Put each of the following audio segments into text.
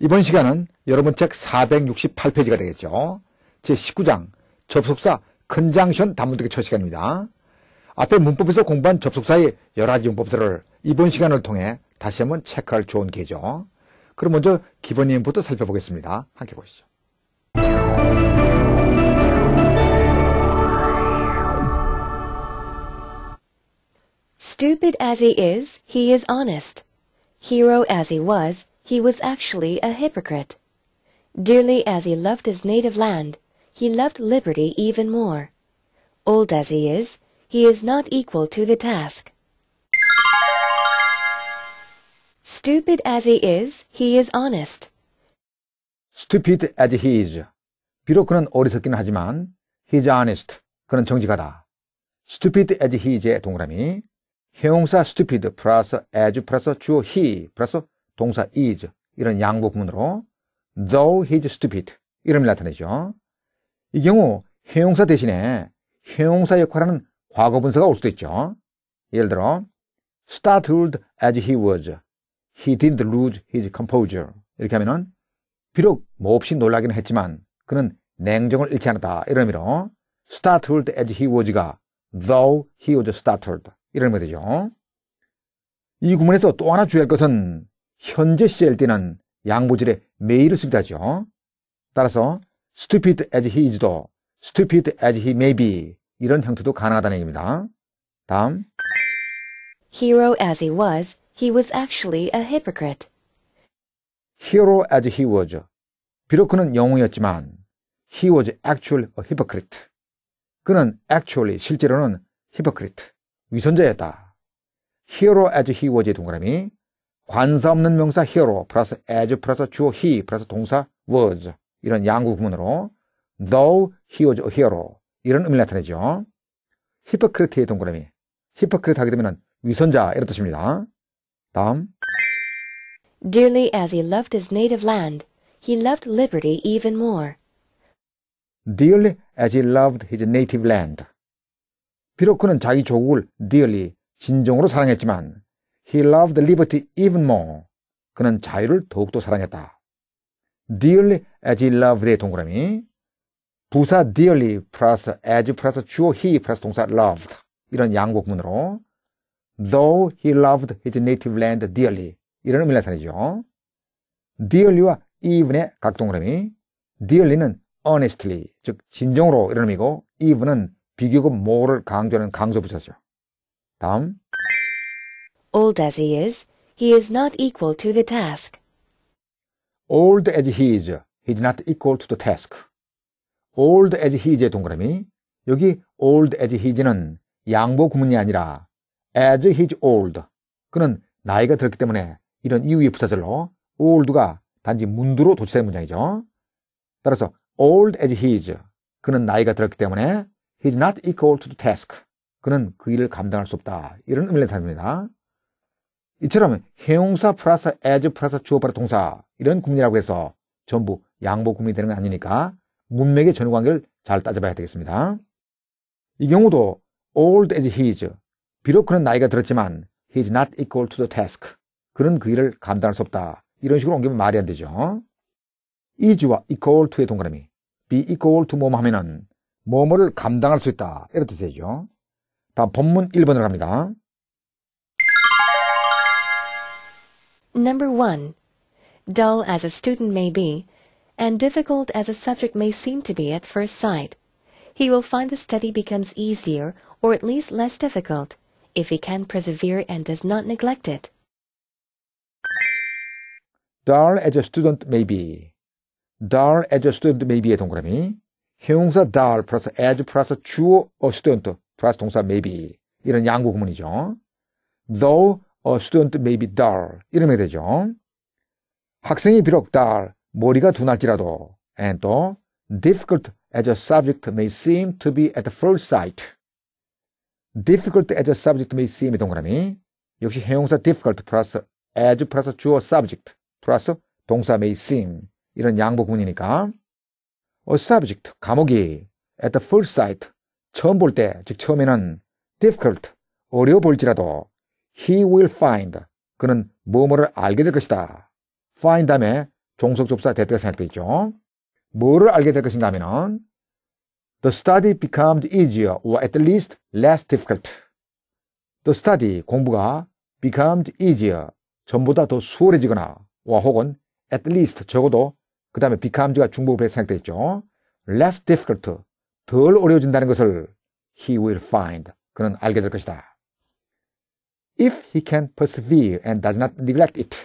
이번 시간은 여러분 책 468페이지가 되겠죠. 제19장 접속사 컨장션 단문득의첫 시간입니다. 앞에 문법에서 공부한 접속사의 여러 가지 용법들을 이번 시간을 통해 다시 한번 체크할 좋은 기회죠. 그럼 먼저 기본 내용부터 살펴보겠습니다. 함께 보시죠. he was actually a hypocrite. Dearly as he loved his native land, he loved liberty even more. Old as he is, he is not equal to the task. Stupid as he is, he is honest. Stupid as he is. 비록 그는 어리석긴 하지만 he's honest. 그는 정직하다. stupid as he he의 동그라미 형용사 stupid plus as plus 주어 he plus. 동사 is 이런 양복문으로 though he's stupid 이름을 나타내죠. 이 경우 형용사 대신에 형용사 역할하는 과거 분사가 올 수도 있죠. 예를 들어 startled as he was, he didn't lose his composure 이렇게 하면은 비록 몹시 뭐 놀라기는 했지만 그는 냉정을 잃지 않았다 이런 의미로 startled as he was가 though he was startled 이런 의미가 되죠. 이 구문에서 또 하나 주의할 것은 현재 CLD는 양보질의 may를 쓰기도 하죠. 따라서 stupid as he is도 stupid as he may be 이런 형태도 가능하다는 얘기입니다. 다음 Hero as he was, he was actually a hypocrite. Hero as he was. 비록 그는 영웅이었지만 he was actually a hypocrite. 그는 actually 실제로는 hypocrite 위선자였다. Hero as he was의 동그라미 관사 없는 명사 히어로 플러스 as 플러스 주어 he 플러스 동사 was 이런 양구 구문으로 though he was a hero 이런 의미를 나타내죠. 히퍼크리트의 동그라미. 히퍼크리트 하게 되면 위선자 이런 뜻입니다. 다음 Dearly as he loved his native land, he loved liberty even more. Dearly as he loved his native land. 비록 그는 자기 조국을 dearly, 진정으로 사랑했지만 He loved liberty even more. 그는 자유를 더욱더 사랑했다. dearly as he loved의 동그라미. 부사 dearly plus as p 플러스 주어 he plus 동사 loved. 이런 양곡문으로 though he loved his native land dearly. 이런 의미를 나타내죠. dearly와 even의 각 동그라미. dearly는 honestly, 즉 진정으로 이런 의미고 even은 비교급 more를 강조하는 강조 부사죠. 다음 Old as he is, he is not equal to the task. Old as he is, he is not equal to the task. Old as he is의 동그라미. 여기 old as he is는 양보 구문이 아니라 as he is old. 그는 나이가 들었기 때문에 이런 이유의 부사절로 old가 단지 문두로 도치된 문장이죠. 따라서 old as he is. 그는 나이가 들었기 때문에 he is not equal to the task. 그는 그 일을 감당할 수 없다. 이런 의미를 담타니다 이처럼 형용사 플러스 as 플러스 주어 플러스 동사 이런 구문이라고 해서 전부 양보 구문이 되는 건 아니니까 문맥의 전후 관계를 잘 따져봐야 되겠습니다. 이 경우도 old as he is 비록 그는 나이가 들었지만 he is not equal to the task 그는 그 일을 감당할 수 없다 이런 식으로 옮기면 말이 안 되죠. is와 equal to의 동그라미 be equal to 뭐뭐 하면은 뭐뭐를 감당할 수 있다 이런 뜻이죠. 다음 본문 1번으로 갑니다. Number 1. Dull as a student may be, and difficult as a subject may seem to be at first sight, he will find the study becomes easier or at least less difficult if he can persevere and does not neglect it. dull as a student may be. dull as a student may be의 동그라미. 형용사 dull plus as plus 주어 a student plus 동사 may be. 이런 양구 구문이죠. though 어, student may be dull 이러면 되죠. 학생이 비록 dull 머리가 둔할지라도 and 또 difficult as a subject may seem to be at first sight difficult as a subject may seem 동그라미 역시 형용사 difficult plus as 플러스 주어 subject plus 동사 may seem 이런 양보 구문이니까 a subject 감옥이 at the first sight 처음 볼 때 즉 처음에는 difficult 어려워 보지라도 he will find. 그는 뭐뭐를 알게 될 것이다. find 다음에 종속접사 대때가 생각되어 있죠. 뭐를 알게 될 것인가 하면은 The study becomes easier or at least less difficult. The study, 공부가 becomes easier, 전보다 더 수월해지거나 와 혹은 at least, 적어도 그 다음에 becomes가 중복을 해 생각되어 있죠. less difficult, 덜 어려워진다는 것을 he will find, 그는 알게 될 것이다. if he can persevere and does not neglect it.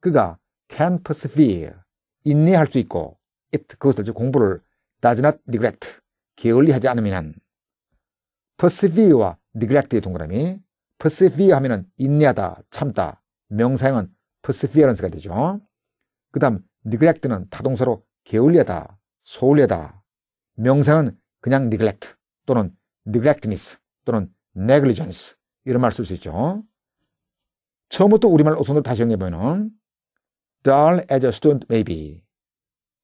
그가 can persevere, 인내할 수 있고, it, 그것을 공부를 does not neglect, 게을리하지 않으면 persevere와 neglect의 동그라미 persevere 하면은 인내하다, 참다, 명사형은 perseverance가 되죠. 그 다음 neglect는 다동사로 게을리하다, 소홀하다, 리 명사형은 그냥 neglect 또는 neglectness 또는 negligence 이런 말쓸수 있죠. 처음부터 우리말 어순으로 다시 연결하면 dull as a student maybe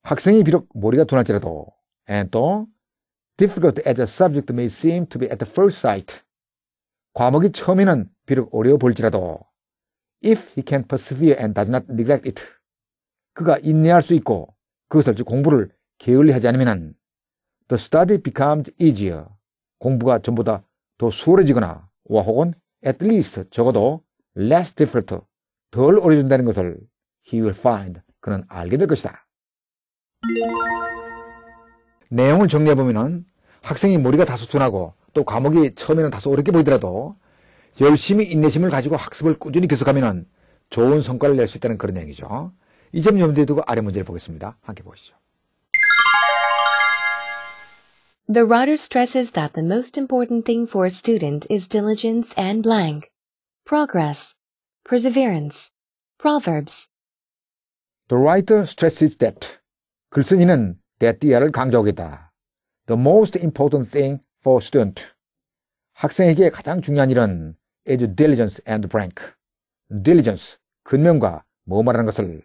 학생이 비록 머리가 둔할지라도 and 또 difficult as a subject may seem to be at the first sight 과목이 처음에는 비록 어려워 보일지라도 if he can persevere and does not neglect it 그가 인내할 수 있고 그것을 즉 공부를 게을리하지 않으면 the study becomes easier 공부가 전보다 더 수월해지거나 와 혹은 at least 적어도 less difficult 덜 어려진다는 것을 he will find 그는 알게 될 것이다. 내용을 정리해보면 은 학생이 머리가 다소 둔하고 또 과목이 처음에는 다소 어렵게 보이더라도 열심히 인내심을 가지고 학습을 꾸준히 계속하면 좋은 성과를 낼 수 있다는 그런 내용이죠. 이점 염두에 두고 아래 문제를 보겠습니다. 함께 보시죠. The writer stresses that the most important thing for a student is diligence and blank, progress, perseverance, proverbs. The writer stresses that 글쓴이는 대띠아를 강조하겠다. The most important thing for student. 학생에게 가장 중요한 일은 is diligence and blank. diligence, 근면과 뭐 말하는 것을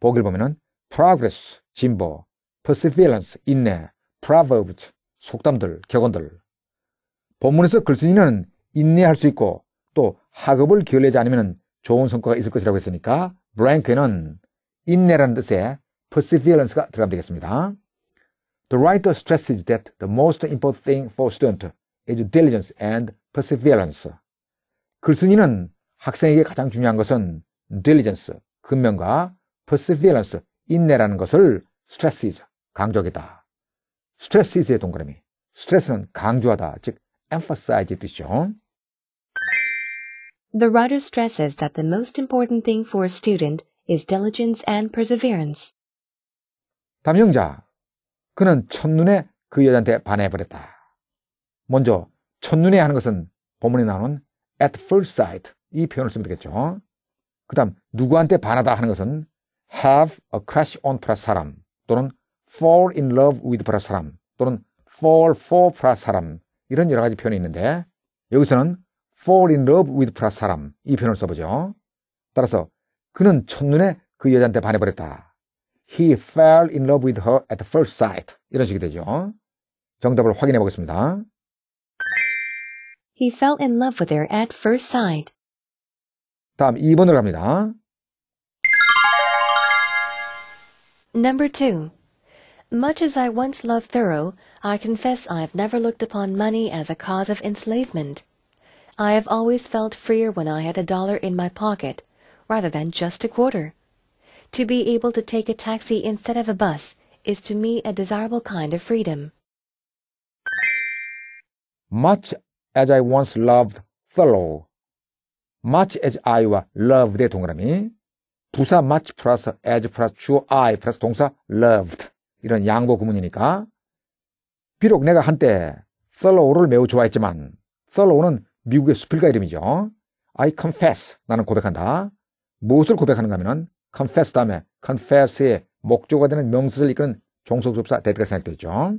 보기를 보면은 progress, 진보, perseverance, 인내, proverbs, 속담들, 격언들. 본문에서 글쓴이는 인내할 수 있고 또 학업을 게을리지 않으면 좋은 성과가 있을 것이라고 했으니까 브랭크에는 인내라는 뜻의 perseverance가 들어가면 되겠습니다. The writer stresses that the most important thing for student is diligence and perseverance. 글쓴이는 학생에게 가장 중요한 것은 diligence, 근면과 perseverance, 인내라는 것을 stresses, 강조하겠다. 스트레스이스의 동그라미. 스트레스는 강조하다, 즉 emphasize 뜻이죠. The writer stresses that the most important thing for a student is diligence and perseverance. 담영자, 그는 첫눈에 그 여자한테 반해버렸다. 먼저 첫눈에 하는 것은 본문에 나오는 at first sight 이 표현을 쓰면 되겠죠. 그 다음 누구한테 반하다 하는 것은 have a crush on 사람 또는 fall in love with 브라 사람 또는 fall for 브라 사람 이런 여러 가지 표현이 있는데 여기서는 fall in love with 브라 사람 이 표현을 써보죠. 따라서 그는 첫눈에 그 여자한테 반해버렸다. He fell in love with her at first sight. 이런 식이 되죠. 정답을 확인해 보겠습니다. He fell in love with her at first sight. 다음 2번으로 갑니다. Number 2. Much as I once loved Thoreau, I confess I have never looked upon money as a cause of enslavement. I have always felt freer when I had a dollar in my pocket, rather than just a quarter. To be able to take a taxi instead of a bus is to me a desirable kind of freedom. Much as I once loved Thoreau, much as I와 love의 동그라미, 부사 much plus as 플러스 주어 I plus 동사 loved 이런 양보 구문이니까. 비록 내가 한때 썰로우를 매우 좋아했지만 썰로우는 미국의 수필가 이름이죠. I confess. 나는 고백한다. 무엇을 고백하는가 하면은 confess 다음에 confess의 목조가 되는 명사를 이끄는 종속접사 대드가 생각되죠.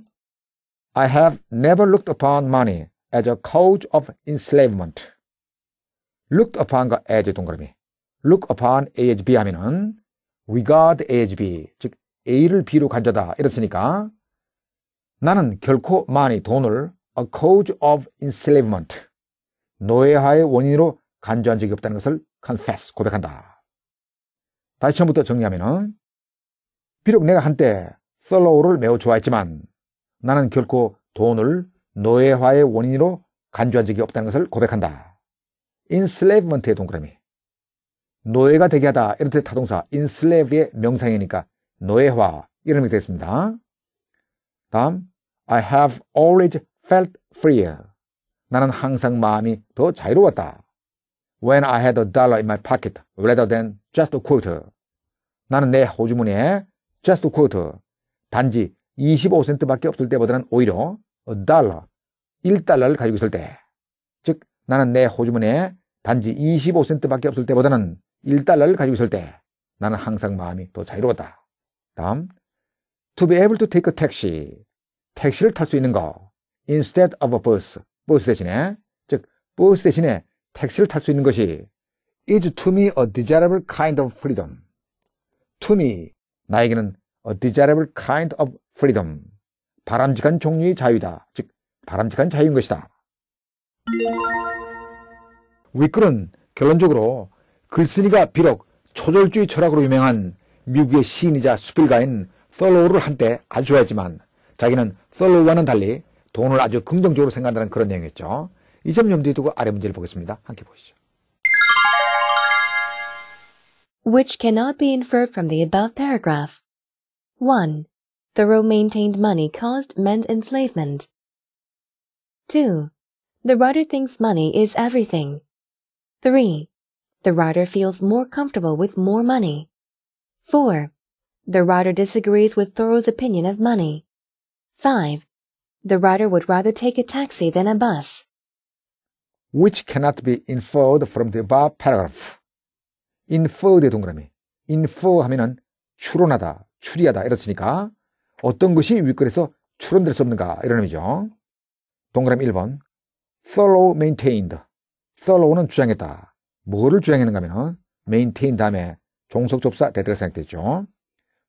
I have never looked upon money as a cause of enslavement. looked upon과 as 동그라미. look upon as b 하면은 regard as b 즉 A를 B로 간자다 이랬으니까 나는 결코 많이 돈을 a cause of enslavement 노예화의 원인으로 간주한 적이 없다는 것을 confess 고백한다. 다시 처음부터 정리하면은 비록 내가 한때 썰로우를 매우 좋아했지만 나는 결코 돈을 노예화의 원인으로 간주한 적이 없다는 것을 고백한다. enslavement의 동그라미 노예가 되게 하다 이런 뜻 타동사 enslave의 명상이니까 노예화 이런 의미 되겠습니다. 다음 I have always felt freer. 나는 항상 마음이 더 자유로웠다. When I had a dollar in my pocket rather than just a quarter. 나는 내 호주머니에 just a quarter, 단지 25센트밖에 없을 때보다는 오히려 a dollar, 1달러를 가지고 있을 때, 즉 나는 내 호주머니에 단지 25센트밖에 없을 때보다는 1달러를 가지고 있을 때 나는 항상 마음이 더 자유로웠다. 다음, to be able to take a taxi. 택시를 탈 수 있는 거. instead of a bus. 버스 대신에. 즉, 버스 대신에 택시를 탈 수 있는 것이 is to me a desirable kind of freedom. to me. 나에게는 a desirable kind of freedom. 바람직한 종류의 자유다. 즉, 바람직한 자유인 것이다. 윗글은 결론적으로 글쓴이가 비록 초절주의 철학으로 유명한 미국의 시인이자 수필가인 썰로우를 한때 아주 좋아했지만 자기는 썰로우와는 달리 돈을 아주 긍정적으로 생각한다는 그런 내용이었죠. 이점 염두에 두고 아래 문제를 보겠습니다. 함께 보시죠. Which cannot be inferred from the above paragraph. 1. Thoreau maintained money caused men's enslavement. 2. The writer thinks money is everything. 3. The writer feels more comfortable with more money. 4. The writer disagrees with Thoreau's opinion of money. 5. The writer would rather take a taxi than a bus. Which cannot be inferred from the above paragraph. i n f e r r e 동그라미. infer 하면은 추론하다, 추리하다 이렇으니까 어떤 것이 윗글에서 추론될 수 없는가 이런 의미죠. 동그라미 1번. t h o r o u maintained. t h o r o u 는 주장했다. 뭐를 주장했는가 하면은 maintain 다음에 종속 접사 대대가 생겼죠.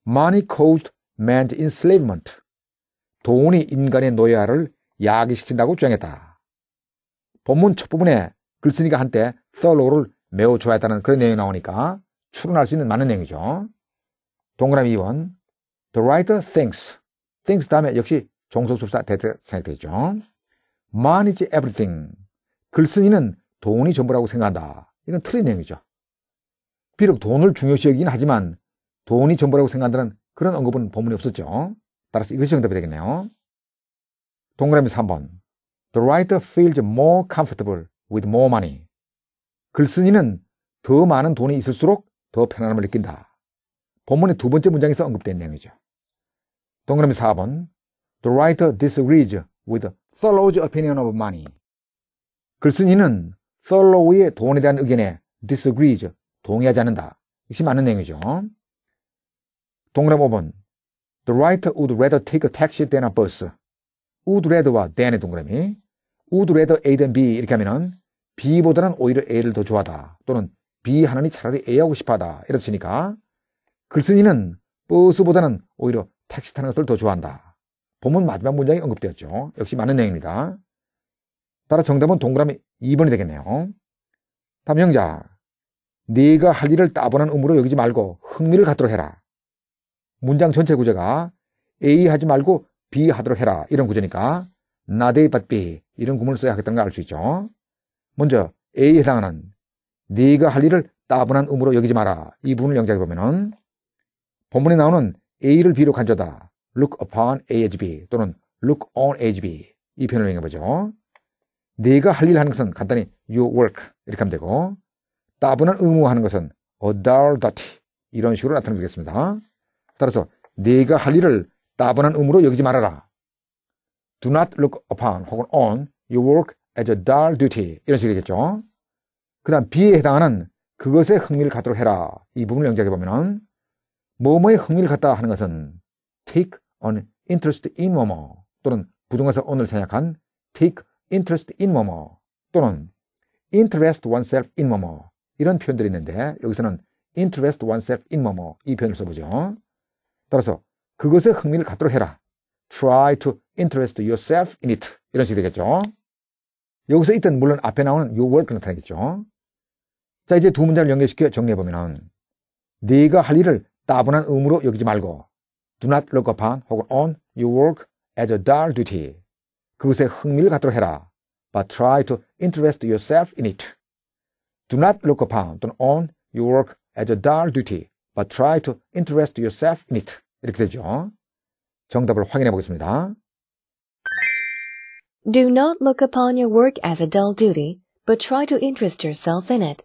Money called m a n t enslavement. 돈이 인간의 노예화를 야기시킨다고 주장했다. 본문 첫 부분에 글쓴이가 한때 썰로를 매우 좋아했다는 그런 내용이 나오니까 추론할 수 있는 많은 내용이죠. 동그라미 2번 The writer thinks. thinks 다음에 역시 종속수사 대체 생각되죠. Money is everything. 글쓴이는 돈이 전부라고 생각한다. 이건 틀린 내용이죠. 비록 돈을 중요시 여긴 하지만 돈이 전부라고 생각한다는 그런 언급은 본문에 없었죠. 따라서 이것이 정답이 되겠네요. 동그라미 3번. The writer feels more comfortable with more money. 글쓴이는 더 많은 돈이 있을수록 더 편안함을 느낀다. 본문의 두 번째 문장에서 언급된 내용이죠. 동그라미 4번. The writer disagrees with Thoreau's opinion of money. 글쓴이는 Thoreau의 돈에 대한 의견에 disagrees, 동의하지 않는다. 역시 맞는 내용이죠. 동그라미 5번. The writer would rather take a taxi than a bus. would rather와 than의 동그라미. would rather A than B 이렇게 하면은 B보다는 오히려 A를 더 좋아하다. 또는 B 하나니 차라리 A하고 싶어하다. 이렇으니까 글쓴이는 버스보다는 오히려 택시 타는 것을 더 좋아한다. 본문 마지막 문장이 언급되었죠. 역시 많은 내용입니다. 따라 정답은 동그라미 2번이 되겠네요. 다음 형자. 네가 할 일을 따분한 의무로 여기지 말고 흥미를 갖도록 해라. 문장 전체 구제가 A 하지 말고 B 하도록 해라 이런 구제니까 나데이 밭비 이런 구문을 써야 하겠다는 걸 알 수 있죠. 먼저 A에 해당하는 네가 할 일을 따분한 의무로 여기지 마라 이 부분을 영작해 보면은 본문에 나오는 A를 B로 간조다 look upon A as B 또는 look on A as B 이 표현을 이용해 보죠. 네가 할일을 하는 것은 간단히 you work 이렇게 하면 되고 따분한 의무하는 것은 adult duty 이런 식으로 나타내겠습니다 따라서 네가 할 일을 따분한 의무로 여기지 말아라. Do not look upon 혹은 on your work as a dull duty 이런 식이 되겠죠. 그 다음 B에 해당하는 그것에 흥미를 갖도록 해라. 이 부분을 영작해 보면은 뭐뭐에 흥미를 갖다 하는 것은 take an interest in 뭐뭐 또는 부정에서 오늘 생략한 take interest in 뭐뭐 또는 interest oneself in 뭐뭐 이런 표현들이 있는데 여기서는 interest oneself in 뭐 뭐 이 표현을 써보죠. 따라서 그것에 흥미를 갖도록 해라. try to interest yourself in it 이런 식이 되겠죠. 여기서 있때 물론 앞에 나오는 your work 나타나겠죠. 자 이제 두 문장을 연결시켜 정리해보면 네가 할 일을 따분한 의무로 여기지 말고 do not look upon 혹은 on your work as a dull duty 그것에 흥미를 갖도록 해라 but try to interest yourself in it Do not look upon your work as a dull duty, but try to interest yourself in it. 이렇게 되죠. 정답을 확인해 보겠습니다. Do not look upon your work as a dull duty, but try to interest yourself in it.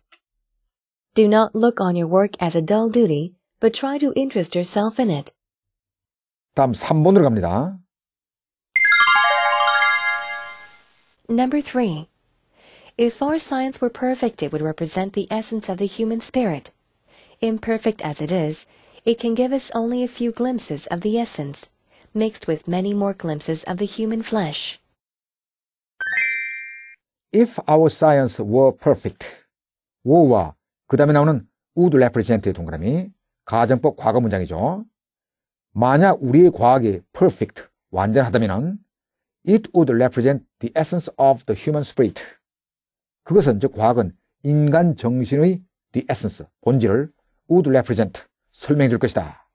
Do not look on your work as a dull duty, but try to interest yourself in it. 다음 3번으로 갑니다. Number 3. If our science were perfect, it would represent the essence of the human spirit. Imperfect as it is, it can give us only a few glimpses of the essence, mixed with many more glimpses of the human flesh. If our science were perfect, wo와 그 다음에 나오는 would represent의 동그라미, 가정법 과거 문장이죠. 만약 우리의 과학이 perfect, 완전하다면 it would represent the essence of the human spirit. 그것은 즉 과학은 인간 정신의 the essence, 본질을 would represent, 설명해 줄 것이다.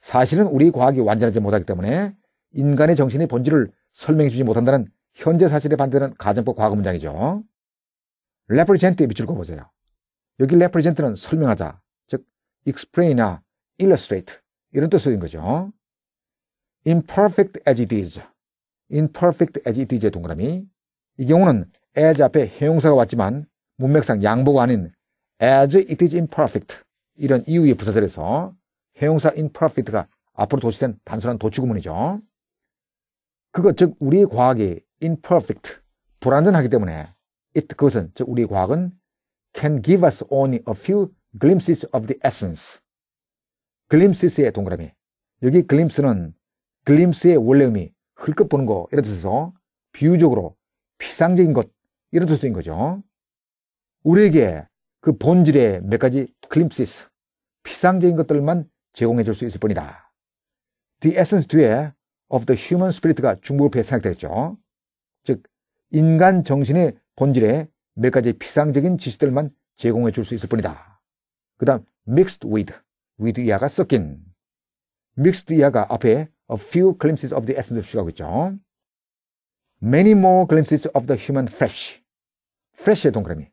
사실은 우리 과학이 완전하지 못하기 때문에 인간의 정신의 본질을 설명해 주지 못한다는 현재 사실에 반대하는 가정법 과거 문장이죠. represent에 밑줄 그어보세요. 여기 represent는 설명하자, 즉 explain이나 illustrate 이런 뜻인 거죠. imperfect as it is, imperfect as it is의 동그라미 이 경우는 as 앞에 형용사가 왔지만 문맥상 양보가 아닌 as it is imperfect 이런 이유의 부사절에서 형용사 imperfect가 앞으로 도치된 단순한 도치구문이죠. 그것 즉 우리의 과학이 imperfect 불완전하기 때문에 it 그것은 즉 우리의 과학은 can give us only a few glimpses of the essence glimpses의 동그라미 여기 glimpse는 glimpse의 원래 의미 흘끗 보는 거 이런 뜻에서 비유적으로 피상적인 것 이런 뜻인 거죠. 우리에게 그 본질의 몇 가지 클림시스, 피상적인 것들만 제공해 줄 수 있을 뿐이다. The Essence 2에 of the Human Spirit가 중복으로 생각되겠죠. 즉, 인간 정신의 본질에 몇 가지 피상적인 지식들만 제공해 줄 수 있을 뿐이다. 그 다음, mixed with, with 이하가 섞인. mixed 이하가 앞에 a few glimpses of the essence 추가하고 있죠. many more glimpses of the human flesh. flesh의 동그라미.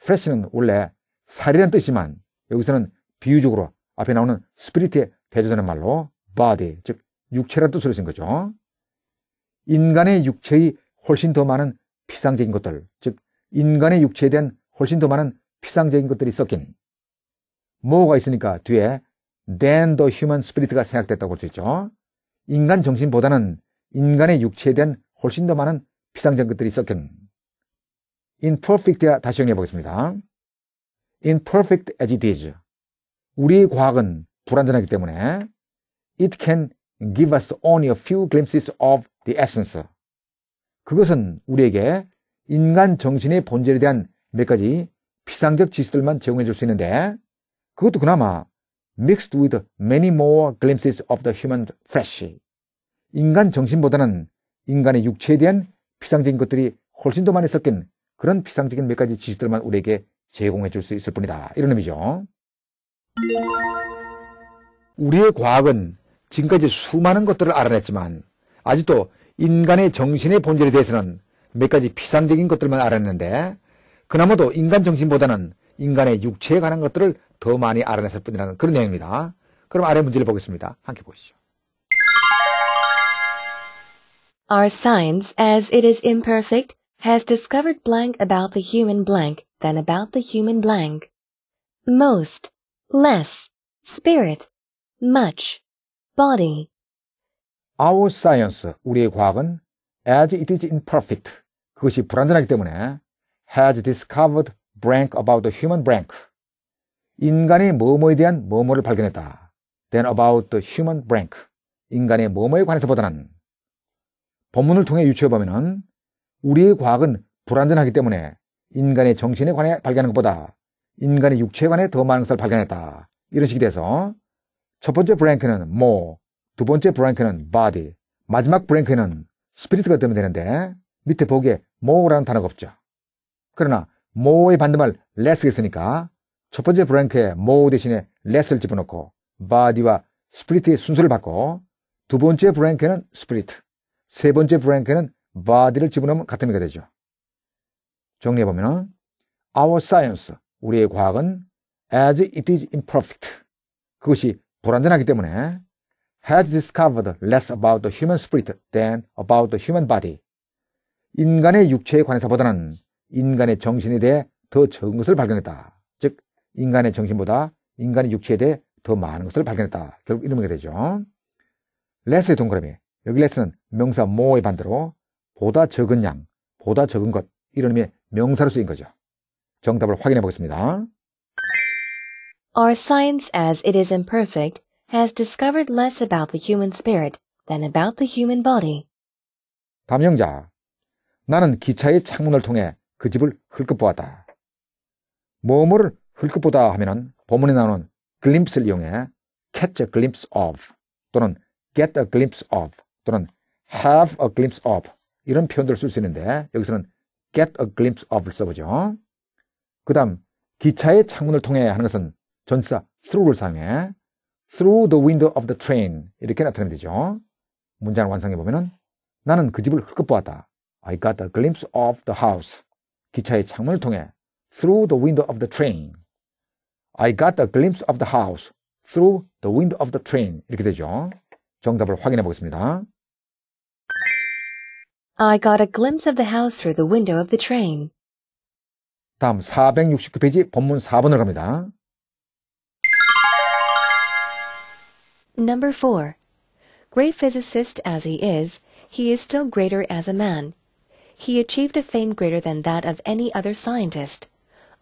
flesh는 원래 살이란 뜻이지만 여기서는 비유적으로 앞에 나오는 스피릿의 대조되는 말로 body, 즉 육체란 뜻으로 쓴 거죠. 인간의 육체의 훨씬 더 많은 피상적인 것들, 즉 인간의 육체에 대한 훨씬 더 많은 피상적인 것들이 섞인 뭐가 있으니까 뒤에 then the human spirit가 생각됐다고 할수 있죠. 인간 정신보다는 인간의 육체에 대한 훨씬 더 많은 비상장 것들이 섞인 imperfect야 다시 정리해 보겠습니다. imperfect as it is. 우리 과학은 불완전하기 때문에 it can give us only a few glimpses of the essence. 그것은 우리에게 인간 정신의 본질에 대한 몇 가지 피상적 지수들만 제공해 줄 수 있는데 그것도 그나마 mixed with many more glimpses of the human flesh. 인간 정신보다는 인간의 육체에 대한 피상적인 것들이 훨씬 더 많이 섞인 그런 피상적인 몇 가지 지식들만 우리에게 제공해 줄 수 있을 뿐이다. 이런 의미죠. 우리의 과학은 지금까지 수많은 것들을 알아냈지만 아직도 인간의 정신의 본질에 대해서는 몇 가지 피상적인 것들만 알아냈는데 그나마도 인간 정신보다는 인간의 육체에 관한 것들을 더 많이 알아냈을 뿐이라는 그런 내용입니다. 그럼 아래 문제를 보겠습니다. 함께 보시죠. Our science, as it is imperfect, has discovered blank about the human blank than about the human blank. Most, less, spirit, much, body. Our science, 우리의 과학은 as it is imperfect, 그것이 불완전하기 때문에 has discovered blank about the human blank. 인간의 뭐뭐에 대한 뭐뭐를 발견했다. Then about the human blank. 인간의 뭐뭐에 관해서 보다는 본문을 통해 유추해 보면은 우리의 과학은 불완전하기 때문에 인간의 정신에 관해 발견한 것보다 인간의 육체에 관해 더 많은 것을 발견했다. 이런 식이 돼서 첫 번째 브랭크는 모, 두 번째 브랭크는 바디, 마지막 브랭크는 스피릿가 되면 되는데 밑에 보기에 모라는 단어가 없죠. 그러나 모의 반대말 레스가 있으니까 첫 번째 브랭크에 모 대신에 레스를 집어넣고 바디와 스피릿의 순서를 바꿔 두 번째 브랭크에는 스피릿, 세 번째 브랭크는바디를 집어넣으면 같은 의미가 되죠. 정리해보면 our science, 우리의 과학은 as it is imperfect, 그것이 불완전하기 때문에 has discovered less about the human spirit than about the human body. 인간의 육체에 관해서보다는 인간의 정신에 대해 더 적은 것을 발견했다. 즉, 인간의 정신보다 인간의 육체에 대해 더 많은 것을 발견했다. 결국 이런 게 되죠. less의 동그라미. 여기에서는 명사 more의 반대로 보다 적은 양, 보다 적은 것 이런 의미의 명사로 쓰인 거죠. 정답을 확인해 보겠습니다. Our science as it is imperfect has discovered less about the human spirit than about the human body. 담영자, 나는 기차의 창문을 통해 그 집을 흘끗 보았다. 뭐뭐를 흘끗 보다 하면은 본문에 나오는 glimpse를 이용해 catch a glimpse of 또는 get a glimpse of 또는 have a glimpse of 이런 표현들을 쓸 수 있는데 여기서는 get a glimpse of를 써보죠. 그 다음 기차의 창문을 통해 하는 것은 전치사 through를 사용해 through the window of the train 이렇게 나타내면 되죠. 문장을 완성해 보면은 나는 그 집을 흘끗보았다. I got a glimpse of the house. 기차의 창문을 통해 through the window of the train. I got a glimpse of the house through the window of the train. 이렇게 되죠. 정답을 확인해 보겠습니다. I got a glimpse of the house through the window of the train. 다음 469페이지 본문 4번으로 갑니다. Number 4. Great physicist as he is, he is still greater as a man. He achieved a fame greater than that of any other scientist,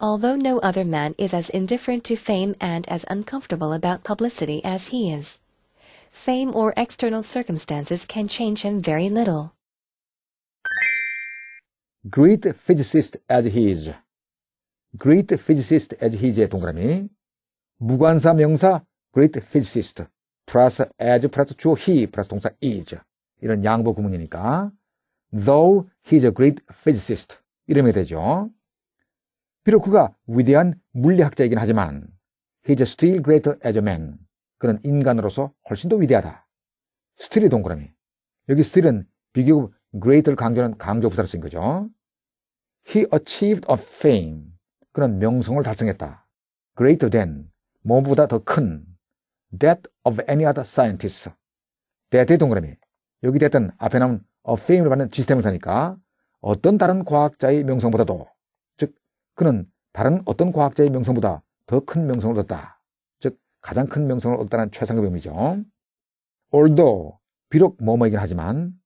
although no other man is as indifferent to fame and as uncomfortable about publicity as he is. Fame or external circumstances can change him very little. great physicist as he is. great physicist as he is의 동그라미. 무관사 명사 great physicist 플러스 as 플러스 주어 he plus 동사 is. 이런 양보 구문이니까 though he is a great physicist 이름이 되죠. 비록 그가 위대한 물리학자이긴 하지만 he is still greater as a man. 그는 인간으로서 훨씬 더 위대하다. 스틸이 동그라미. 여기 s t i l l 은 비교급 greater를 강조하는 강조부사로 쓴 거죠. He achieved a fame. 그는 명성을 달성했다. Greater than. 뭐보다 더 큰. That of any other scientist. a t 대의 동그라미. 여기 됐던 앞에 나온 a fame를 받는 지시대명사니까 어떤 다른 과학자의 명성보다도 즉 그는 다른 어떤 과학자의 명성보다 더 큰 명성을 얻었다. 즉 가장 큰 명성을 얻었다는 최상급 의미죠. Although 비록 뭐뭐이긴 하지만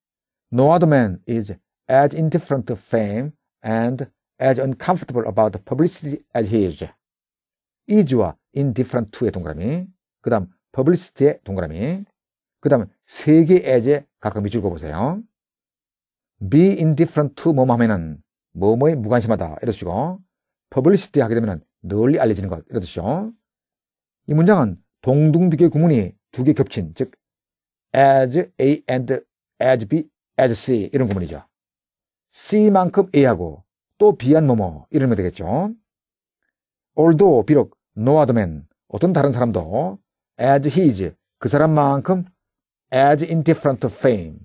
no other man is as indifferent to fame and as uncomfortable about publicity as he is. is와 indifferent to의 동그라미. 그 다음 publicity의 동그라미. 그 다음 세개 as에 가끔 밑줄 그어보세요. be indifferent to 뭐뭐 하면은 뭐뭐에 무관심하다 이러시고 publicity 하게 되면은 널리 알려지는 것 이러시죠. 이 문장은 동등 두개 구문이 두 개 겹친 즉 as A and as B as C 이런 구문이죠. C만큼 A하고 또 B한 뭐뭐 이러면 되겠죠. although 비록 no other man 어떤 다른 사람도 as he is 그 사람만큼 as indifferent to fame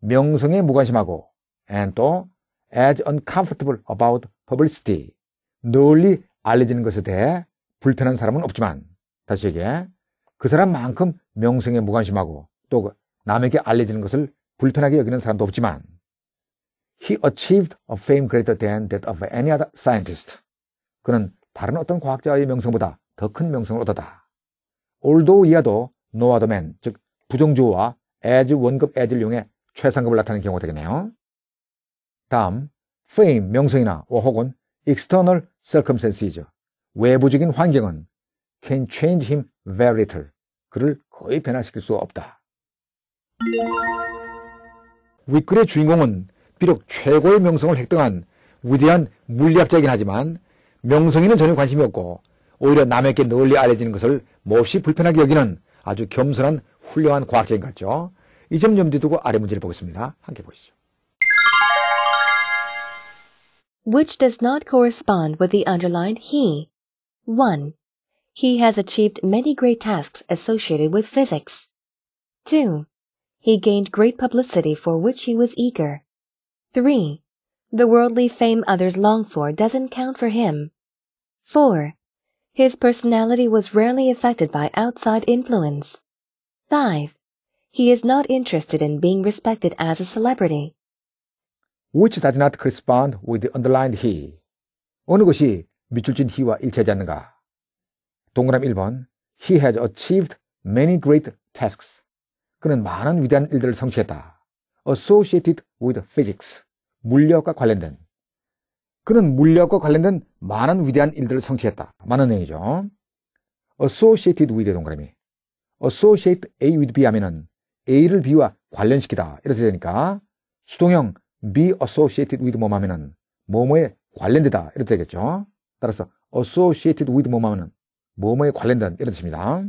명성에 무관심하고 and 또 as uncomfortable about publicity 널리 알려지는 것에 대해 불편한 사람은 없지만 다시 얘기해 그 사람만큼 명성에 무관심하고 또 남에게 알려지는 것을 불편하게 여기는 사람도 없지만 He achieved a fame greater than that of any other scientist. 그는 다른 어떤 과학자의 명성보다 더 큰 명성을 얻었다. Although 이하도 no other man, 즉 부정주와 as 원급 as를 이용해 최상급을 나타낸 경우가 되겠네요. 다음, fame, 명성이나 혹은 external c i r c u m s t a n c e s 외부적인 환경은 can change him very little. 그를 거의 변화시킬 수 없다. 윗글의 주인공은 비록 최고의 명성을 획득한 위대한 물리학자이긴 하지만 명성에는 전혀 관심이 없고 오히려 남에게 널리 알려지는 것을 몹시 불편하게 여기는 아주 겸손한 훌륭한 과학자인 것 같죠. 이점 염두에 두고 아래 문제를 보겠습니다. 함께 보시죠. Which does not correspond with the underlined he. 1. He has achieved many great tasks associated with physics. 2. He gained great publicity for which he was eager. 3. The worldly fame others long for doesn't count for him. 4. His personality was rarely affected by outside influence. 5. He is not interested in being respected as a celebrity. Which does not correspond with the underlined he. 어느 것이 미출진 he와 일치하지 않는가? 동그람 1번. He has achieved many great tasks. 그는 많은 위대한 일들을 성취했다. associated with physics. 물리학과 관련된. 그는 물리학과 관련된 많은 위대한 일들을 성취했다. 많은 내용이죠. associated with 동그라미. associate A with B 하면은 A를 B와 관련시키다. 이렇게 되니까 수동형 be associated with 뭐뭐 하면은 뭐뭐에 관련되다. 이렇게 되겠죠. 따라서 associated with 뭐뭐 하면은 뭐뭐에 관련된 이런 뜻입니다.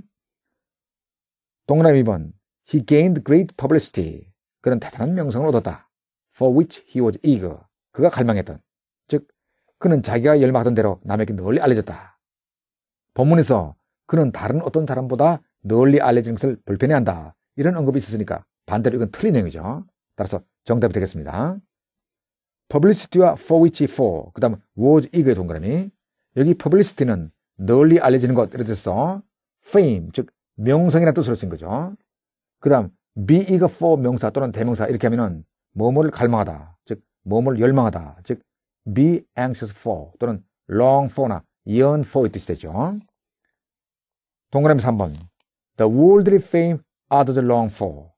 동그라미 2번 He gained great publicity. 그런 대단한 명성을 얻었다. For which he was eager. 그가 갈망했던. 즉, 그는 자기가 열망하던 대로 남에게 널리 알려졌다. 본문에서 그는 다른 어떤 사람보다 널리 알려진 것을 불편해한다. 이런 언급이 있었으니까 반대로 이건 틀린 내용이죠. 따라서 정답이 되겠습니다. publicity와 for which for, 그 다음 was eager의 동그라미. 여기 publicity는 널리 알려지는 것, 예를 들서 fame, 즉 명성이라는 뜻으로 쓴 거죠. 그 다음 be eager for 명사 또는 대명사 이렇게 하면은 뭐뭐를 갈망하다 즉 뭐뭐를 열망하다 즉 be anxious for 또는 long for나 yearn for 이 뜻이 되죠. 동그라미 3번 The worldly fame others long for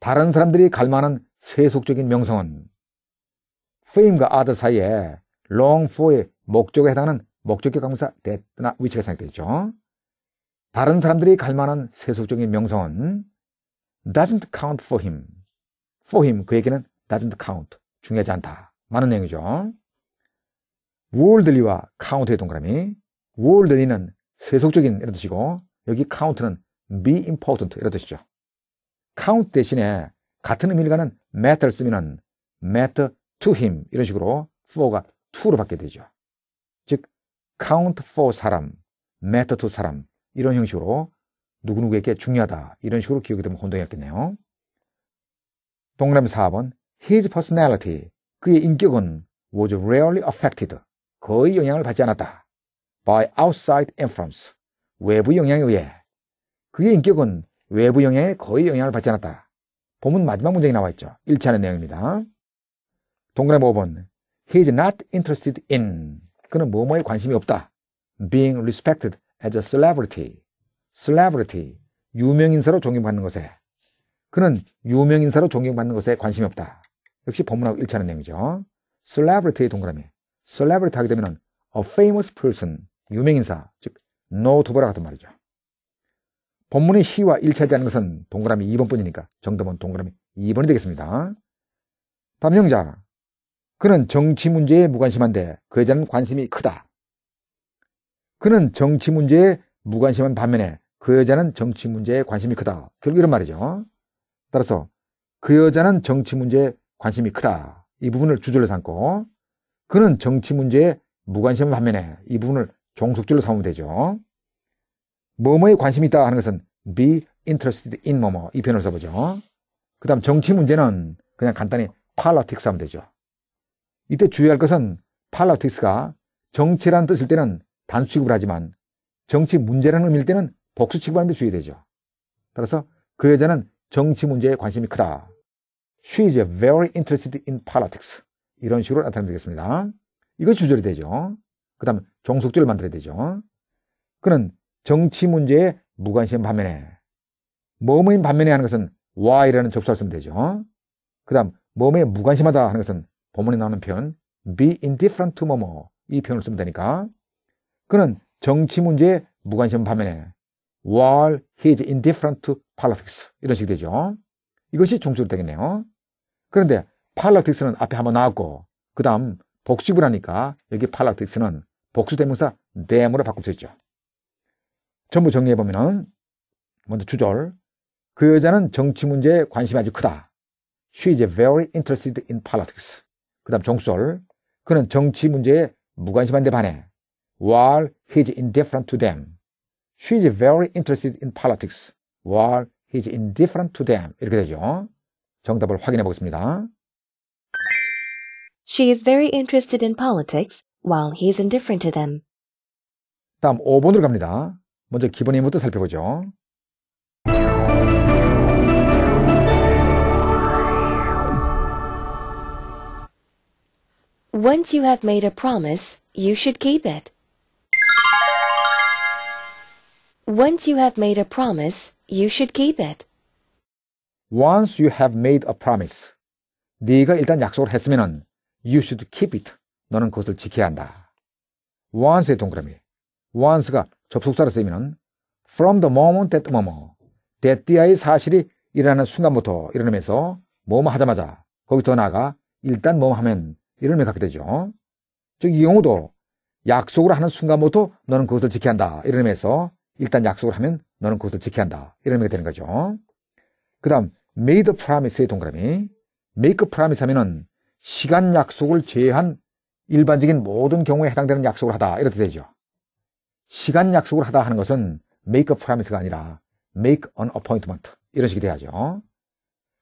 다른 사람들이 갈망하는 세속적인 명성은 fame과 other 사이에 long for의 목적에 해당하는 목적격 강사 that나 위치가 생각되죠. 다른 사람들이 갈망하는 세속적인 명성은 doesn't count for him. for him. 그에게는 doesn't count. 중요하지 않다. 많은 내용이죠. worldly와 count의 동그라미. worldly는 세속적인 이런 뜻이고, 여기 count는 be important 이런 뜻이죠. count 대신에 같은 의미를 가는 matter 쓰면은 matter to him 이런 식으로 for가 to로 받게 되죠. 즉, count for 사람, matter to 사람 이런 형식으로 누구누구에게 중요하다. 이런 식으로 기억이 되면 혼동이었겠네요. 동그라미 4번 His personality, 그의 인격은 was rarely affected, 거의 영향을 받지 않았다. by outside influence, 외부 영향에 의해. 그의 인격은 외부 영향에 거의 영향을 받지 않았다. 본문 마지막 문장이 나와 있죠. 일치하는 내용입니다. 동그라미 5번 He is not interested in, 그는 뭐뭐에 관심이 없다. being respected as a celebrity, celebrity, 유명인사로 존경받는 것에 그는 유명인사로 존경받는 것에 관심이 없다. 역시 본문하고 일치하는 내용이죠. celebrity의 동그라미. celebrity 하게 되면 a famous person, 유명인사, 즉노트 t 보라 같은 말이죠. 본문의 시와 일치하지 않는 것은 동그라미 2번뿐이니까 정답은 동그라미 2번이 되겠습니다. 다음 형자 그는 정치 문제에 무관심한데 그에 대한 관심이 크다. 그는 정치 문제에 무관심한 반면에 그 여자는 정치 문제에 관심이 크다. 결국 이런 말이죠. 따라서 그 여자는 정치 문제에 관심이 크다. 이 부분을 주절로 삼고 그는 정치 문제에 무관심한 반면에 이 부분을 종속줄로 삼으면 되죠. 뭐뭐에 관심이 있다 하는 것은 be interested in 뭐뭐 이 표현을 써보죠. 그 다음 정치 문제는 그냥 간단히 politics 하면 되죠. 이때 주의할 것은 politics가 정치라는 뜻일 때는 단수식으로 하지만 정치 문제라는 의미일 때는 복수 취급하는 데 주의되죠. 따라서 그 여자는 정치 문제에 관심이 크다. She is very interested in politics. 이런 식으로 나타내면 되겠습니다. 이거 주절이 되죠. 그 다음 종속절을 만들어야 되죠. 그는 정치 문제에 무관심 반면에 뭐뭐인 반면에 하는 것은 why라는 접수할 쓰면 되죠. 그 다음 뭐뭐에 무관심하다 하는 것은 본문에 나오는 표현 be indifferent to 뭐뭐 이 표현을 쓰면 되니까 그는 정치 문제에 무관심 반면에 while he is indifferent to politics. 이런 식이 되죠. 이것이 종주로 되겠네요. 그런데 politics는 앞에 한번 나왔고 그 다음 복수을 하니까 여기 politics는 복수 대명사 them으로 바꿀 수 있죠. 전부 정리해보면 먼저 주절 그 여자는 정치 문제에 관심이 아주 크다. She is very interested in politics. 그 다음 종솔 그는 정치 문제에 무관심한데 반해 while he is indifferent to them. She is very interested in politics, while he is indifferent to them. 이렇게 되죠. 정답을 확인해 보겠습니다. She is very interested in politics, while he is indifferent to them. 다음 5번으로 갑니다. 먼저 기본 예문부터 살펴보죠. Once you have made a promise, you should keep it. Once you have made a promise, you should keep it. Once you have made a promise. 네가 일단 약속을 했으면 you should keep it. 너는 그것을 지켜야 한다. once의 동그라미. once가 접속사로 쓰이면 from the moment that 뭐뭐 that the의 사실이 일어나는 순간부터 일어나면서 뭐뭐 하자마자 거기 서 나아가 일단 뭐뭐 하면 이런 의미 갖게 되죠. 즉 이경우도 약속을 하는 순간부터 너는 그것을 지켜야 한다. 이런 의미에서 일단 약속을 하면 너는 그것을 지켜야 한다. 이런 의미가 되는 거죠. 그 다음, made promise의 동그라미. make promise 하면은 시간 약속을 제외한 일반적인 모든 경우에 해당되는 약속을 하다. 이렇게 되죠. 시간 약속을 하다 하는 것은 make promise가 아니라 make an appointment. 이런 식이 돼야죠.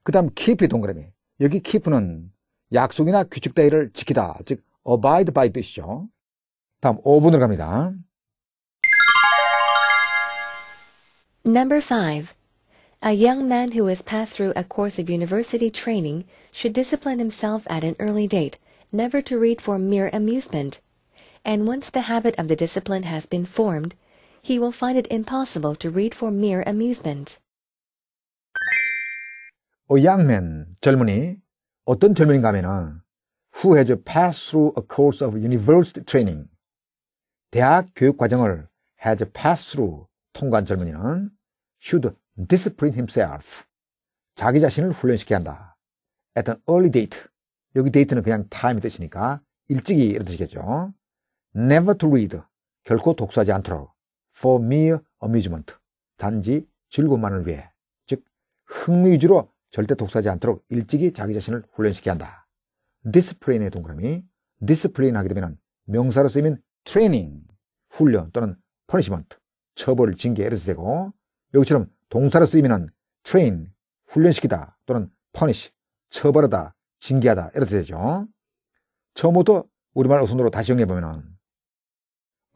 그 다음, keep의 동그라미. 여기 keep는 약속이나 규칙 따위를 지키다. 즉, abide by 뜻이죠. 다음 5번으로 갑니다. Number 5. A young man who has passed through a course of university training should discipline himself at an early date, never to read for mere amusement. And once the habit of the discipline has been formed, he will find it impossible to read for mere amusement. A young man, 젊은이, 어떤 젊은인가 who has passed through a course of university training, 대학 교육 과정을 has passed through, 통과한 젊은이는 should discipline himself. 자기 자신을 훈련시켜야 한다. at an early date. 여기 date는 그냥 time의 뜻이니까 일찍이 이런 뜻이겠죠. never to read. 결코 독서하지 않도록. for mere amusement. 단지 즐거움만을 위해. 즉, 흥미 위주로 절대 독서하지 않도록 일찍이 자기 자신을 훈련시켜야 한다. discipline의 동그라미. discipline 하게 되면 명사로 쓰이면 training, 훈련 또는 punishment, 처벌, 징계, 이렇게 되고 여기처럼 동사로 쓰이면 train, 훈련시키다 또는 punish, 처벌하다, 징계하다 이렇게 되죠. 처음부터 우리말 어순으로 다시 정리해보면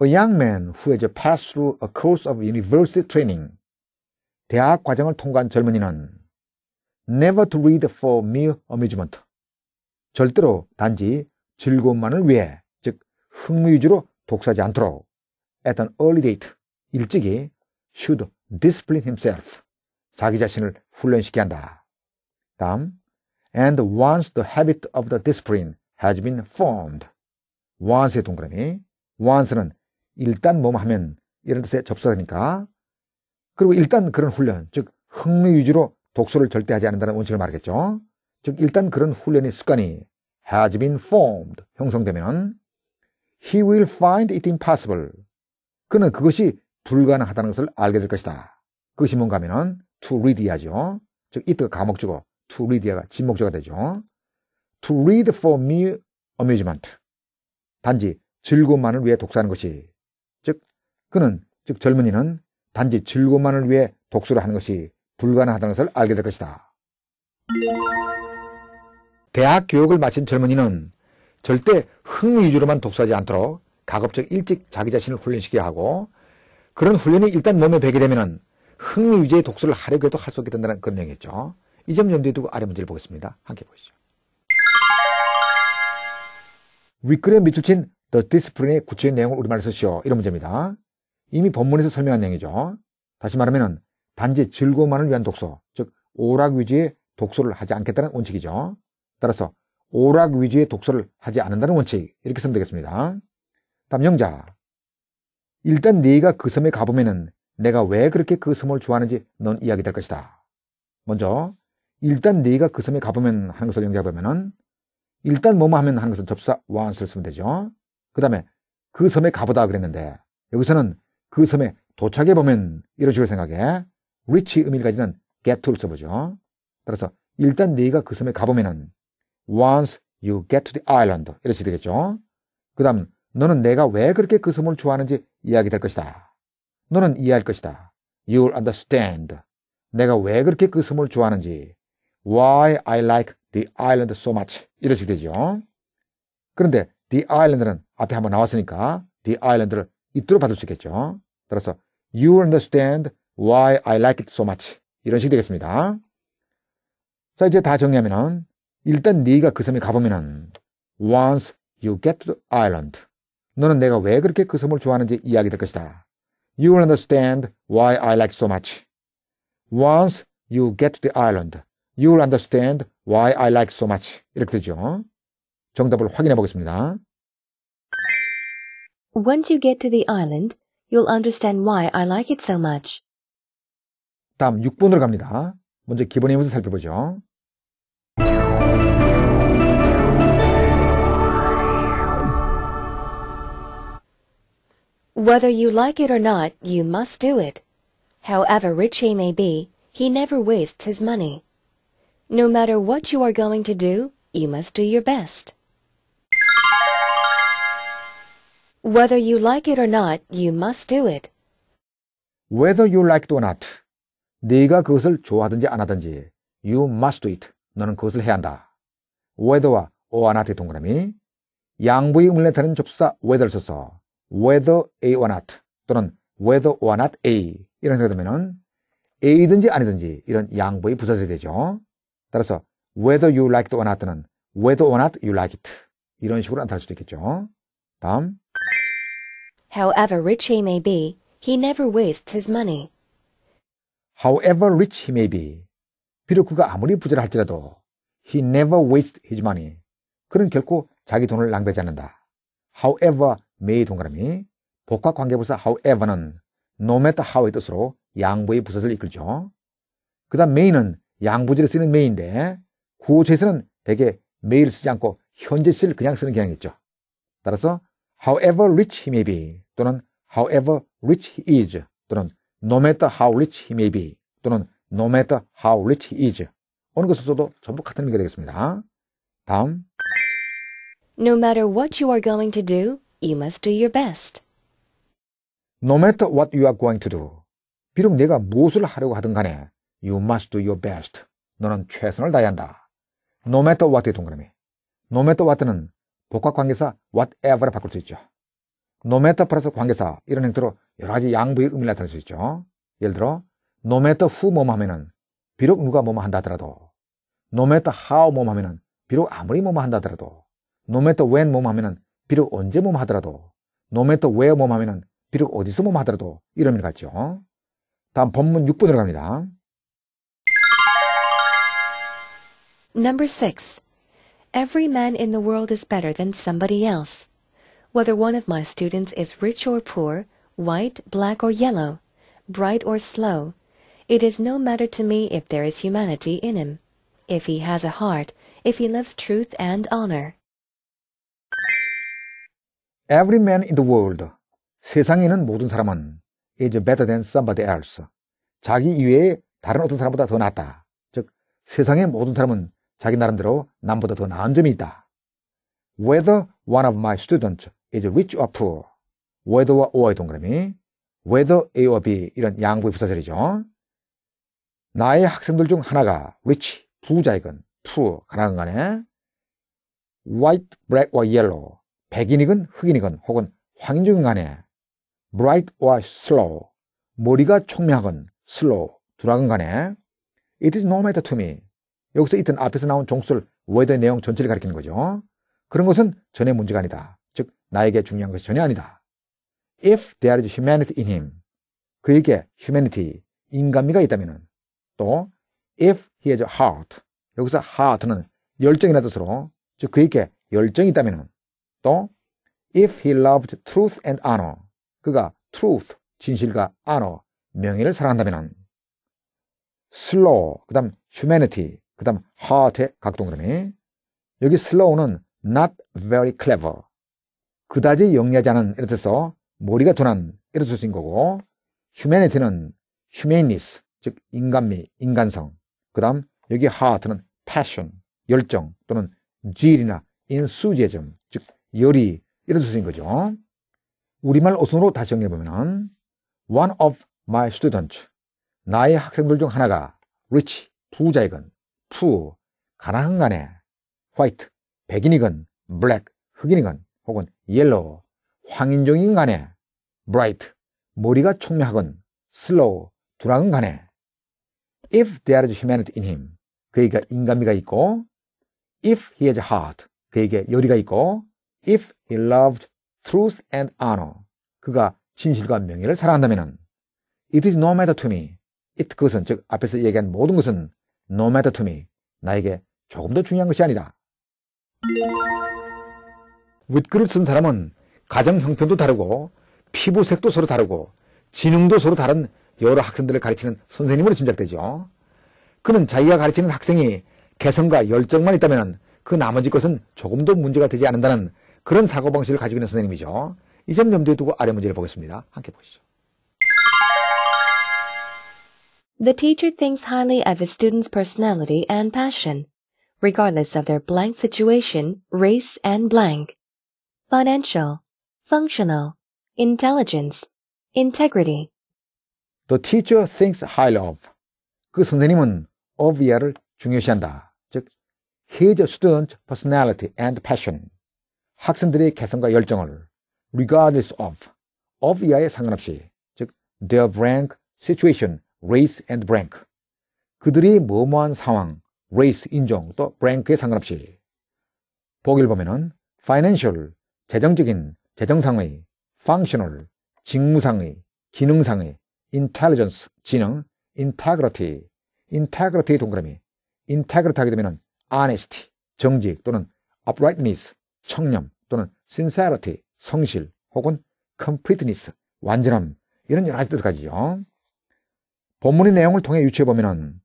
A young man who has passed through a course of university training 대학 과정을 통과한 젊은이는 never to read for mere amusement 절대로 단지 즐거움만을 위해 즉 흥미 위주로 독서하지 않도록 at an early date 일찍이 should discipline himself. 자기 자신을 훈련시켜야 한다. 다음, and once the habit of the discipline has been formed. once의 동그라미. once는 일단 뭐뭐 하면 이런 뜻의 접사니까. 그리고 일단 그런 훈련, 즉 흥미 위주로 독서를 절대 하지 않는다는 원칙을 말하겠죠. 즉 일단 그런 훈련의 습관이 has been formed 형성되면 he will find it impossible. 그는 그것이 불가능하다는 것을 알게 될 것이다. 그것이 뭔가면은 to read야죠. 즉 it가 가목주고 to read가 진목주가 되죠. to read for me amusement. 단지 즐거움만을 위해 독서하는 것이 즉 그는 즉 젊은이는 단지 즐거움만을 위해 독서를 하는 것이 불가능하다는 것을 알게 될 것이다. 대학 교육을 마친 젊은이는 절대 흥미 위주로만 독서하지 않도록 가급적 일찍 자기 자신을 훈련시켜야 하고 그런 훈련이 일단 몸에 배게 되면은 흥미 유지의 독서를 하려고 해도 할 수 없게 된다는 그런 내용이겠죠. 이점 염두에 두고 아래 문제를 보겠습니다. 함께 보시죠. 윗글에 밑줄친 The Discipline의 구체적인 내용을 우리말로 쓰시오. 이런 문제입니다. 이미 본문에서 설명한 내용이죠. 다시 말하면 단지 즐거움만을 위한 독서, 즉 오락 위주의 독서를 하지 않겠다는 원칙이죠. 따라서 오락 위주의 독서를 하지 않는다는 원칙 이렇게 쓰면 되겠습니다. 다음 영자 일단 네가 그 섬에 가보면은 내가 왜 그렇게 그 섬을 좋아하는지 넌 이야기 될 것이다. 먼저 일단 네가 그 섬에 가보면 하는 것을 연영해보면은 일단 뭐뭐 하면 하는 것은 접사 와안수를 쓰면 되죠. 그 다음에 그 섬에 가보다 그랬는데 여기서는 그 섬에 도착해 보면 이런 식으로 생각해. reach 의미를가지는 get to를 써보죠. 따라서 일단 네가 그 섬에 가보면은 once you get to the island 이렇게 되겠죠. 그 다음 너는 내가 왜 그렇게 그섬을 좋아하는지 이야기 될 것이다. 너는 이해할 것이다. You'll understand. 내가 왜 그렇게 그 섬을 좋아하는지. Why I like the island so much. 이런 식이 되죠. 그런데 the island는 앞에 한번 나왔으니까 the island를 입도로 받을 수 있겠죠. 따라서 you understand why I like it so much. 이런 식이 되겠습니다. 자, 이제 다 정리하면은 일단 네가 그 섬에 가보면은 once you get to the island 너는 내가 왜 그렇게 그 섬을 좋아하는지 이야기 될 것이다. You will understand why I like so much. Once you get to the island, you will understand why I like so much. 이렇게 되죠. 정답을 확인해 보겠습니다. Once you get to the island, you'll understand why I like it so much. 다음 6번으로 갑니다. 먼저 기본 의문사 살펴보죠. Whether you like it or not, you must do it. However rich he may be, he never wastes his money. No matter what you are going to do, you must do your best. Whether you like it or not, you must do it. Whether you like it or not, 네가 그것을 좋아하든지 안 하든지, you must do it. 너는 그것을 해야 한다. whether와 or not의 동그라미, 양부의 음을 나타내는 접수사 whether를 써서 whether A or not 또는 whether or not A 이런 식으로 되면은 A든지 아니든지 이런 양보의 부사절이 되죠. 따라서 whether you like it or not는 whether or not you like it 이런 식으로 나타날 수도 있겠죠. 다음 However rich he may be, he never wastes his money. However rich he may be, 비록 그가 아무리 부자할지라도 he never wastes his money. 그는 결코 자기 돈을 낭비하지 않는다. However may 동그라미 복합 관계부사 however는 no matter how의 뜻으로 양보의 부사를 이끌죠. 그 다음 may는 양보지를 쓰는 may인데 구호체에서는 대개 may를 쓰지 않고 현재 시를 그냥 쓰는 경향이 있죠. 따라서 however rich he may be 또는 however rich he is 또는 no matter how rich he may be 또는 no matter how rich he is 어느 것을 써도 전부 같은 의미가 되겠습니다. 다음 No matter what you are going to do, You must do your best. No matter what you are going to do. 비록 내가 무엇을 하려고 하든 간에 You must do your best. 너는 최선을 다해야 한다. No matter what의 동그라미. No matter what는 복합 관계사 whatever로 바꿀 수 있죠. No matter 플러스 관계사 이런 형태로 여러 가지 양부의 의미를 나타낼 수 있죠. 예를 들어 No matter who 뭐뭐 하면은 비록 누가 뭐뭐 한다 하더라도 No matter how 뭐뭐 하면은 비록 아무리 뭐뭐 한다 하더라도 No matter when 뭐뭐 하면은 비록 언제 비록 어디서 이런 다음 본문 6번으로 갑니다. Number 6. Every man in the world is better than somebody else. Whether one of my students is rich or poor, white, black or yellow, bright or slow, it is no matter to me if there is humanity in him, if he has a heart, if he loves truth and honor. Every man in the world. 세상에 있는 모든 사람은 is better than somebody else. 자기 이외에 다른 어떤 사람보다 더 낫다. 즉, 세상의 모든 사람은 자기 나름대로 남보다 더 나은 점이 있다. Whether one of my students is rich or poor. whether와 or의 동그라미. whether A or B 이런 양보의 부사절이죠. 나의 학생들 중 하나가 rich, 부자이건, poor, 가난한 간에 white, black or yellow, 백인이건 흑인이건 혹은 황인종인 간에 bright와 slow, 머리가 총명하건 slow, 두라건 간에 it is no matter to me. 여기서 이튼 앞에서 나온 종술 w h e t 내용 전체를 가리키는 거죠. 그런 것은 전혀 문제가 아니다. 즉 나에게 중요한 것이 전혀 아니다. If there is humanity in him, 그에게 humanity, 인간미가 있다면 또 if he has a heart, 여기서 heart는 열정이라는 뜻으로 즉 그에게 열정이 있다면 또 if he loved truth and honor 그가 truth 진실과 honor 명예를 사랑한다면 slow 그다음 humanity 그다음 heart의 각동그라미 여기 slow는 not very clever 그다지 영리하지 않은 이렇 뜻서 머리가 둔한 이런 뜻인 거고 humanity는 humanness 즉 인간미 인간성 그다음 여기 heart는 passion 열정 또는 질이나 enthusiasm 열이 이런 수순인 거죠. 우리말 어순으로 다시 정리해보면 One of my students 나의 학생들 중 하나가 rich 부자이건 poor 가난한 간에 white 백인이건 black 흑인이건 혹은 yellow 황인종인 간에 bright 머리가 총명하건 slow 두하은 간에 if there is humanity in him 그에게 인간미가 있고 if he has heart 그에게 열의가 있고 if he loved truth and honor. 그가 진실과 명예를 사랑한다면 it is no matter to me. it 그것은 즉 앞에서 얘기한 모든 것은 no matter to me. 나에게 조금더 중요한 것이 아니다. 윗글을 쓴 사람은 가정 형편도 다르고 피부색도 서로 다르고 지능도 서로 다른 여러 학생들을 가르치는 선생님으로 짐작되죠. 그는 자기가 가르치는 학생이 개성과 열정만 있다면 그 나머지 것은 조금도 문제가 되지 않는다는 그런 사고 가지고 있는 선생님이죠. 이 염두에 두고 아래 문제를 보겠습니다. 함께 보시죠. The teacher thinks highly of his student's personality and passion, regardless of their blank situation, race and blank, financial, functional, intelligence, integrity. The teacher thinks highly of. 그 선생님은 of 이하를 중요시한다. 즉, his student personality and passion. 학생들의 개성과 열정을 regardless of, of 이하의 상관없이 즉 their rank, situation, race and rank 그들이 뭐뭐한 상황, race, 인종 또 rank에 상관없이 보기를 보면은 financial, 재정적인, 재정상의, functional, 직무상의, 기능상의, intelligence, 지능, integrity, integrity의 동그라미, integrity 하게 되면은 honesty, 정직 또는 uprightness, 청렴 또는 sincerity, 성실 혹은 completeness, 완전함 이런 여러 가지 뜻까지요. 본문의 내용을 통해 유추해 보면은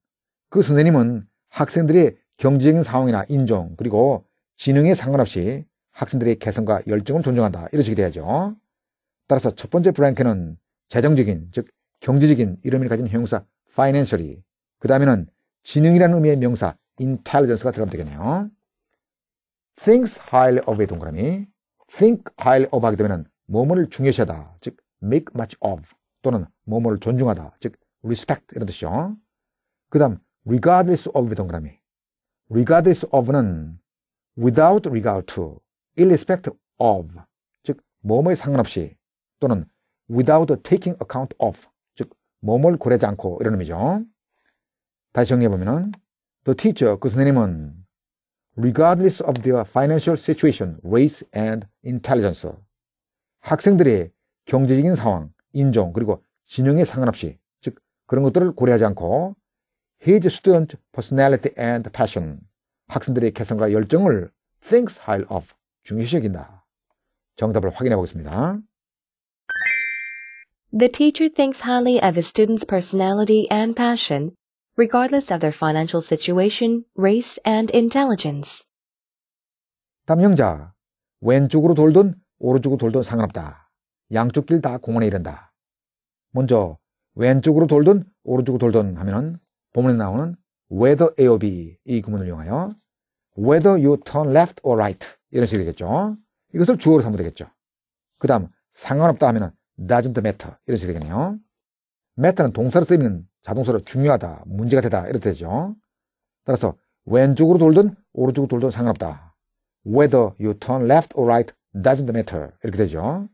그 선생님은 학생들의 경제적인 상황이나 인종 그리고 지능에 상관없이 학생들의 개성과 열정을 존중한다 이런 식이 돼야죠. 따라서 첫 번째 브랭크는 재정적인 즉 경제적인 이름을 가진 형용사 financially 그 다음에는 지능이라는 의미의 명사 intelligence가 들어가면 되겠네요. thinks highly of의 동그라미 think highly of 하게 되면 뭐뭐를 중요시하다 즉 make much of 또는 뭐뭐를 존중하다 즉 respect 이런 뜻이죠 그 다음 regardless o f 동그라미 regardless of는 without regard to i r r e s p e c t of 즉 뭐뭐에 상관없이 또는 without taking account of 즉 뭐뭐를 고려하지 않고 이런 의미죠 다시 정리해보면 은더 teacher 그 선생님은 regardless of their financial situation, race and intelligence. 학생들의 경제적인 상황, 인종, 그리고 진영에 상관없이, 즉, 그런 것들을 고려하지 않고, his student personality and passion, 학생들의 개성과 열정을 thinks high of, 중요시 여긴다. 정답을 확인해 보겠습니다. The teacher thinks highly of his student's personality and passion regardless of their financial situation, race, and intelligence. 담영자, 왼쪽으로 돌든 오른쪽으로 돌든 상관없다. 양쪽 길 다 공원에 이른다. 먼저 왼쪽으로 돌든 오른쪽으로 돌든 하면은 본문에 나오는 whether A or B 이 구문을 이용하여 whether you turn left or right 이런 식이 되겠죠. 이것을 주어로 삼으면 되겠죠. 그 다음 상관없다 하면은 doesn't matter 이런 식이 되겠네요. 메타는 동사를 쓰면 이 자동사로 중요하다, 문제가 되다 이렇게 되죠. 따라서 왼쪽으로 돌든 오른쪽으로 돌든 상관없다. Whether you turn left or right doesn't matter 이렇게 되죠.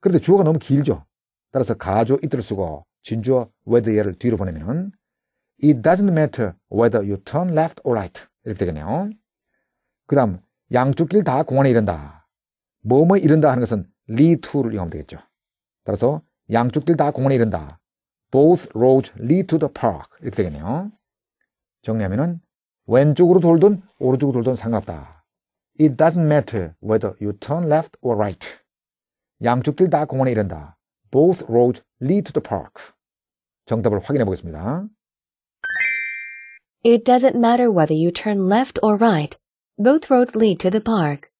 그런데 주어가 너무 길죠. 따라서 가조 이들을 쓰고 진주어 whether 얘를 뒤로 보내면 it doesn't matter whether you turn left or right 이렇게 되겠네요. 그 다음 양쪽 길 다 공원에 이른다. 뭐뭐 이른다 하는 것은 lead to를 이용하면 되겠죠. 따라서 양쪽 길 다 공원에 이른다. both roads lead to the park. 이렇게 되겠네요. 정리하면은 왼쪽으로 돌든 오른쪽으로 돌든 상관없다. It doesn't matter whether you turn left or right. 양쪽 길다 공원에 이른다. Both roads lead to the park. 정답을 확인해 보겠습니다. It doesn't matter whether you turn left or right. Both roads lead to the park.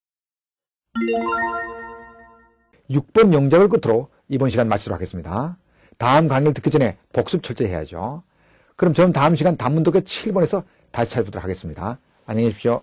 6번 영작을 끝으로 이번 시간 마치도록 하겠습니다. 다음 강의를 듣기 전에 복습 철저히 해야죠. 그럼 저는 다음 시간 단문독교 7번에서 다시 찾아보도록 하겠습니다. 안녕히 계십시오.